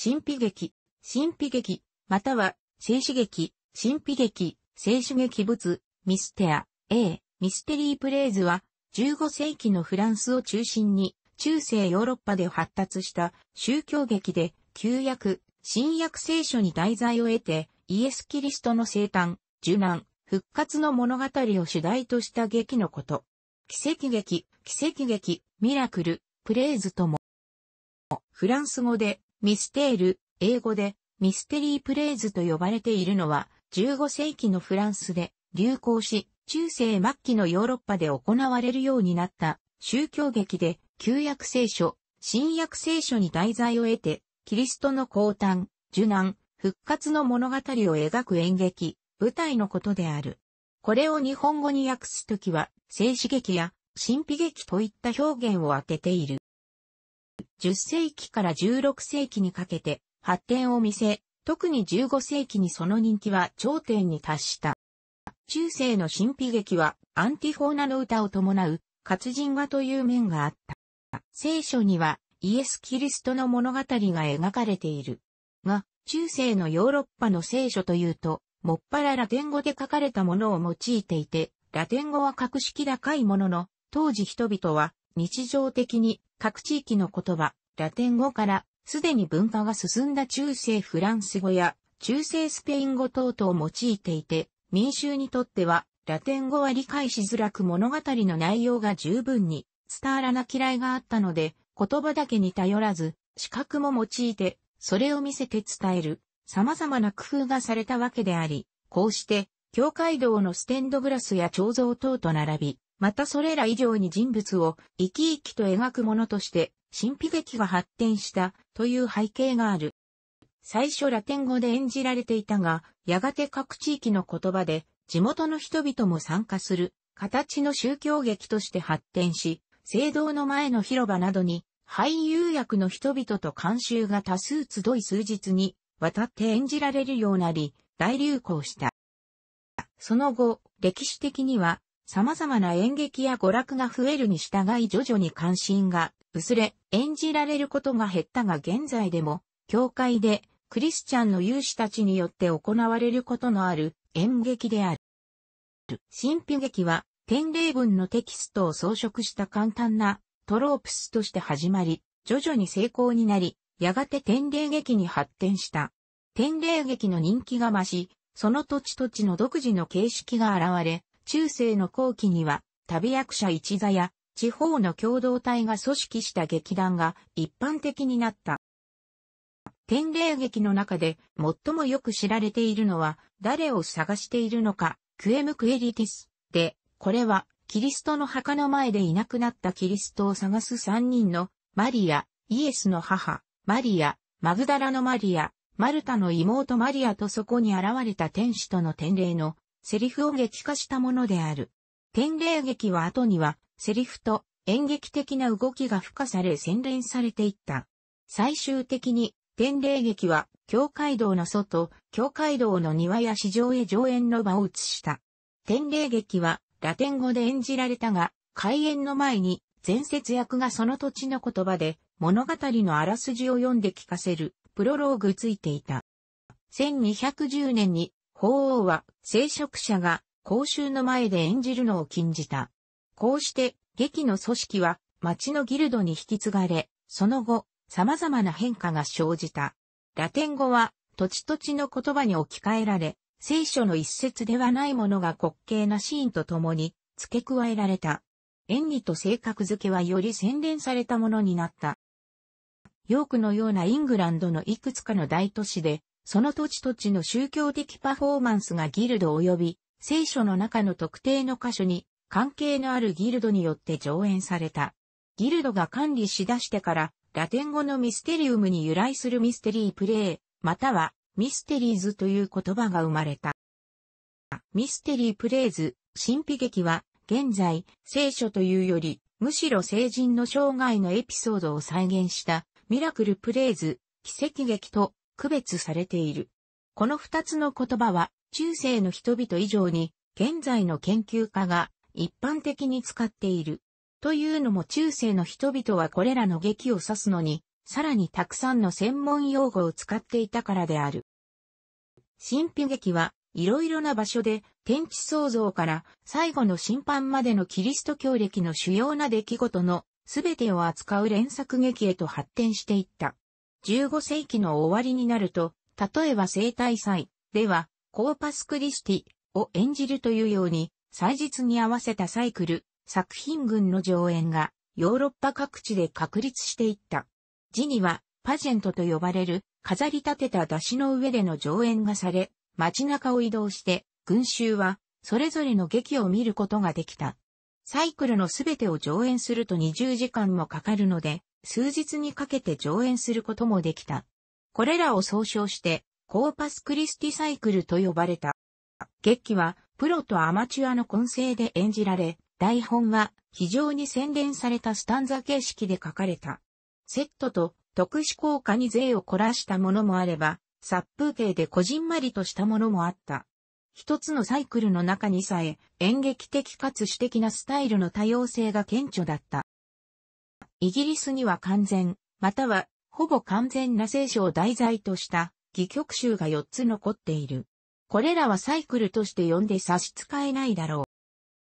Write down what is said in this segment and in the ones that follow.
神秘劇、神秘劇、または、静止劇、神秘劇、静止劇物、ミステア、A、ミステリープレイズは、15世紀のフランスを中心に、中世ヨーロッパで発達した宗教劇で、旧約、新約聖書に題材を得て、イエス・キリストの生誕、受難、復活の物語を主題とした劇のこと。奇跡劇、奇跡劇、ミラクル、プレイズとも。フランス語で、ミステール、英語でミステリープレイズと呼ばれているのは15世紀のフランスで流行し、中世末期のヨーロッパで行われるようになった宗教劇で旧約聖書、新約聖書に題材を得て、キリストの降誕、受難、復活の物語を描く演劇、舞台のことである。これを日本語に訳すときは、静止劇や神秘劇といった表現を当てている。10世紀から16世紀にかけて発展を見せ、特に15世紀にその人気は頂点に達した。中世の神秘劇はアンティフォーナの歌を伴う活人画という面があった。聖書にはイエス・キリストの物語が描かれている。が、中世のヨーロッパの聖書というと、もっぱらラテン語で書かれたものを用いていて、ラテン語は格式高いものの、当時人々は日常的に各地域の言葉、ラテン語からすでに文化が進んだ中世フランス語や中世スペイン語等々を用いていて、民衆にとってはラテン語は理解しづらく物語の内容が十分に伝わらな嫌いがあったので、言葉だけに頼らず、視覚も用いて、それを見せて伝える、様々な工夫がされたわけであり、こうして、教会堂のステンドグラスや彫像等と並び、またそれら以上に人物を生き生きと描くものとして、神秘劇が発展したという背景がある。最初ラテン語で演じられていたが、やがて各地域の言葉で地元の人々も参加する形の宗教劇として発展し、聖堂の前の広場などに俳優役の人々と監修が多数集い数日に渡って演じられるようになり、大流行した。その後、歴史的には様々な演劇や娯楽が増えるに従い徐々に関心が薄れ、演じられることが減ったが現在でも、教会でクリスチャンの勇士たちによって行われることのある演劇である。神秘劇は、典礼文のテキストを装飾した簡単なトロープスとして始まり、徐々に成功になり、やがて典礼劇に発展した。典礼劇の人気が増し、その土地土地の独自の形式が現れ、中世の後期には、旅役者一座や地方の共同体が組織した劇団が一般的になった。天霊劇の中で最もよく知られているのは、誰を探しているのか、クエムクエリティス。で、これは、キリストの墓の前でいなくなったキリストを探す三人の、マリア、イエスの母、マリア、マグダラのマリア、マルタの妹マリアとそこに現れた天使との天霊のセリフを劇化したものである。天霊劇は後には、セリフと演劇的な動きが付加され洗練されていった。最終的に、天霊劇は、教会堂の外、教会堂の庭や市場へ上演の場を移した。天霊劇は、ラテン語で演じられたが、開演の前に、前節役がその土地の言葉で、物語のあらすじを読んで聞かせる、プロローグついていた。1210年に法王は聖職者が公衆の前で演じるのを禁じた。こうして劇の組織は町のギルドに引き継がれ、その後様々な変化が生じた。ラテン語は土地土地の言葉に置き換えられ、聖書の一節ではないものが滑稽なシーンとともに付け加えられた。演技と性格付けはより洗練されたものになった。ヨークのようなイングランドのいくつかの大都市でその土地土地の宗教的パフォーマンスがギルド及び聖書の中の特定の箇所に関係のあるギルドによって上演された。ギルドが管理しだしてからラテン語のミステリウムに由来するミステリープレイ、またはミステリーズという言葉が生まれた。ミステリープレイズ、神秘劇は現在聖書というよりむしろ成人の生涯のエピソードを再現したミラクルプレイズ、奇跡劇と区別されている。この二つの言葉は、中世の人々以上に、現在の研究家が一般的に使っている。というのも中世の人々はこれらの劇を指すのに、さらにたくさんの専門用語を使っていたからである。神秘劇はいろいろな場所で天地創造から最後の審判までのキリスト教歴の主要な出来事のすべてを扱う連作劇へと発展していった。15世紀の終わりになると、例えば生体祭では、コーパスクリスティを演じるというように、祭日に合わせたサイクル、作品群の上演がヨーロッパ各地で確立していった。字にはパジェントと呼ばれる飾り立てた出汁の上での上演がされ、街中を移動して群衆はそれぞれの劇を見ることができた。サイクルのすべてを上演すると20時間もかかるので、数日にかけて上演することもできた。これらを総称して、コーパスクリスティサイクルと呼ばれた。劇は、プロとアマチュアの混成で演じられ、台本は非常に洗練されたスタンザ形式で書かれた。セットと特殊効果に税を凝らしたものもあれば、殺風景でこじんまりとしたものもあった。一つのサイクルの中にさえ、演劇的かつ主的なスタイルの多様性が顕著だった。イギリスには完全、またはほぼ完全な聖書を題材とした戯曲集が4つ残っている。これらはサイクルとして読んで差し支えないだろ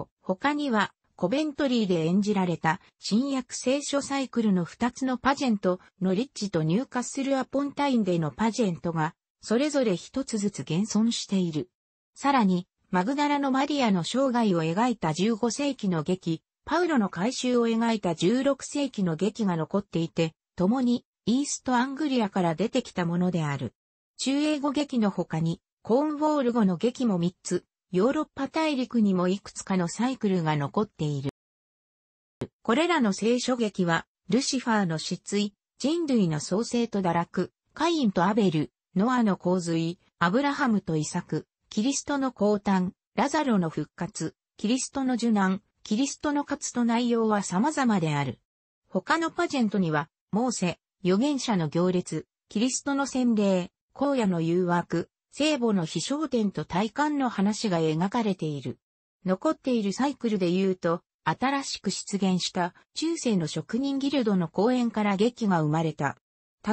う。他には、コベントリーで演じられた新約聖書サイクルの2つのパジェント、ノリッジと入荷するアポンタインでのパジェントが、それぞれ1つずつ現存している。さらに、マグダラのマリアの生涯を描いた15世紀の劇、パウロの改修を描いた16世紀の劇が残っていて、共にイーストアングリアから出てきたものである。中英語劇の他に、コーンウォール語の劇も3つ、ヨーロッパ大陸にもいくつかのサイクルが残っている。これらの聖書劇は、ルシファーの失墜、人類の創生と堕落、カインとアベル、ノアの洪水、アブラハムとイサク、キリストの降誕、ラザロの復活、キリストの受難、キリストの活と内容は様々である。他のパジェントには、モーセ、預言者の行列、キリストの洗礼、荒野の誘惑、聖母の飛翔点と体感の話が描かれている。残っているサイクルで言うと、新しく出現した中世の職人ギルドの講演から劇が生まれた。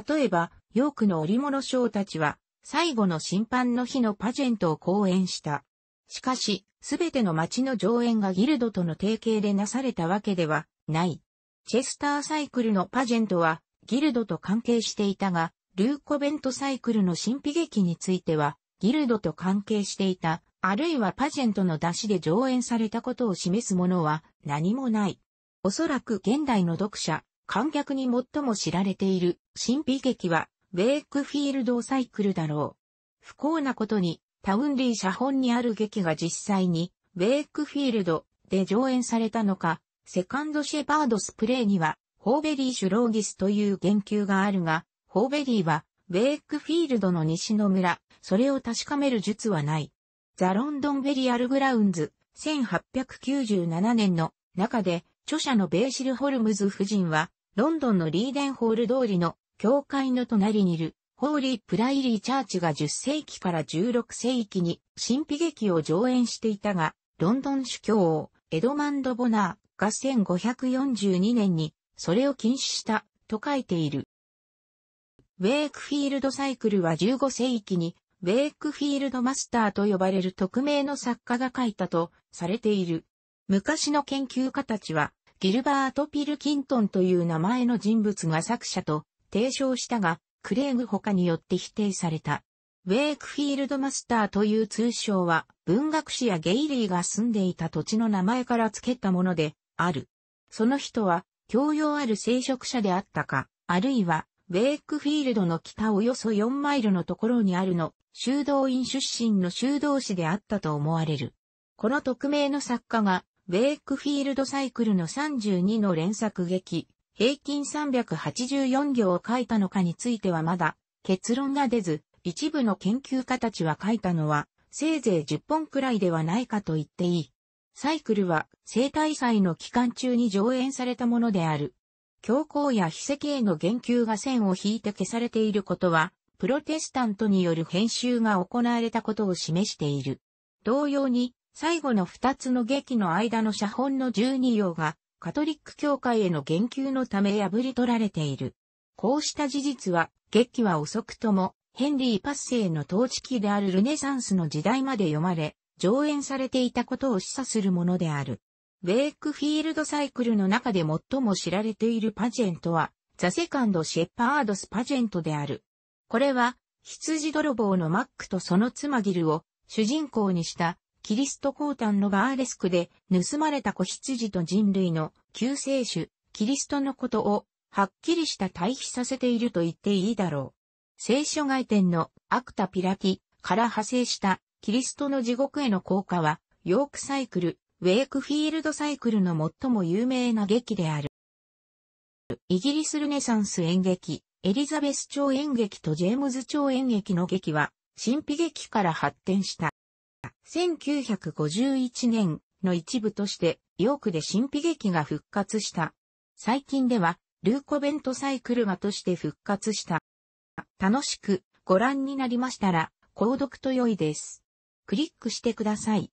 例えば、ヨークの織物商たちは、最後の審判の日のパジェントを講演した。しかし、すべての町の上演がギルドとの提携でなされたわけではない。チェスターサイクルのパジェントはギルドと関係していたが、ルーコベントサイクルの神秘劇については、ギルドと関係していた、あるいはパジェントの出しで上演されたことを示すものは何もない。おそらく現代の読者、観客に最も知られている神秘劇は、ウェイクフィールドサイクルだろう。不幸なことに、タウンリー写本にある劇が実際に、ウェイクフィールドで上演されたのか、セカンドシェパードスプレーには、ホーベリー・シュローギスという言及があるが、ホーベリーは、ウェイクフィールドの西の村、それを確かめる術はない。ザ・ロンドン・ベリアル・グラウンズ、1897年の中で、著者のベーシル・ホルムズ夫人は、ロンドンのリーデンホール通りの教会の隣にいるホーリー・プライリー・チャーチが10世紀から16世紀に神秘劇を上演していたが、ロンドン主教王、エドマンド・ボナーが1542年にそれを禁止したと書いている。ウェイクフィールドサイクルは15世紀にウェイクフィールドマスターと呼ばれる匿名の作家が書いたとされている。昔の研究家たちはギルバート・ピルキントンという名前の人物が作者と提唱したが、クレーグ他によって否定された。ウェイクフィールドマスターという通称は文学史やゲイリーが住んでいた土地の名前から付けたものである。その人は教養ある聖職者であったか、あるいはウェイクフィールドの北およそ4マイルのところにあるの、修道院出身の修道士であったと思われる。この匿名の作家が、ウェイクフィールドサイクルの32の連作劇、平均384行を書いたのかについてはまだ結論が出ず、一部の研究家たちは書いたのは、せいぜい10本くらいではないかと言っていい。サイクルは生体祭の期間中に上演されたものである。教皇や秘跡への言及が線を引いて消されていることは、プロテスタントによる編集が行われたことを示している。同様に、最後の2つの劇の間の写本の12行が、カトリック教会への言及のため破り取られている。こうした事実は、月期は遅くとも、ヘンリー・パッセイの統治期であるルネサンスの時代まで読まれ、上演されていたことを示唆するものである。ウェイクフィールドサイクルの中で最も知られているパジェントは、ザ・セカンド・シェパードス・パジェントである。これは、羊泥棒のマックとその妻ギルを主人公にしたキリスト降誕のガーレスクで、盗まれた子羊と人類の救世主、キリストのことを、はっきりした対比させていると言っていいだろう。聖書外典のアクタピラティから派生したキリストの地獄への効果は、ヨークサイクル、ウェイクフィールドサイクルの最も有名な劇である。イギリスルネサンス演劇、エリザベス超演劇とジェームズ超演劇の劇は、神秘劇から発展した。1951年の一部として、ヨークで新秘劇が復活した。最近では、ルーコベントサイクルマとして復活した。楽しくご覧になりましたら、購読と良いです。クリックしてください。